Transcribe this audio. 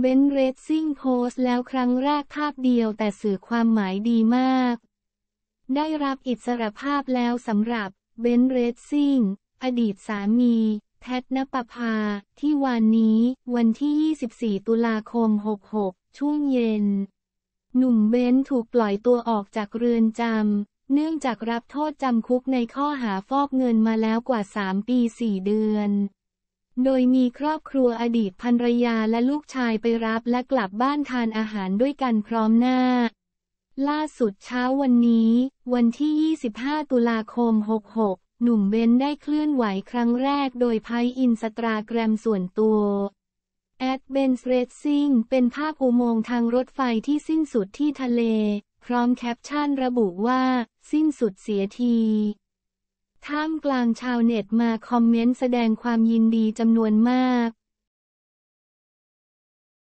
เบนเรซซิ่งโพสแล้วครั้งแรกภาพเดียวแต่สื่อความหมายดีมาก ได้รับอิสรภาพแล้วสำหรับ เบนเรซซิ่ง อดีตสามีแพทนปภาที่วันนี้ วันที่ 24 ตุลาคม 66 ช่วงเย็น หนุ่มเบนถูกปล่อยตัวออกจากเรือนจำเนื่องจากรับโทษจำคุกในข้อหาฟอกเงินมาแล้วกว่า 3 ปี 4 เดือนโดยมีครอบครัวอดีตภรรยาและลูกชายไปรับและกลับบ้านทานอาหารด้วยกันพร้อมหน้า ล่าสุดเช้าวันนี้ วันที่ 25 ตุลาคม 66 หนุ่มเบนได้เคลื่อนไหวครั้งแรกโดยพายอินสตราแกรมส่วนตัว แอดเบนเรดซิงเป็นภาพอุโมงค์ทางรถไฟที่สิ้นสุดที่ทะเล พร้อมแคปชั่นระบุว่า สิ้นสุดเสียทีท่ามกลางชาวเน็ตมาคอมเมนต์แสดงความยินดีจำนวนมาก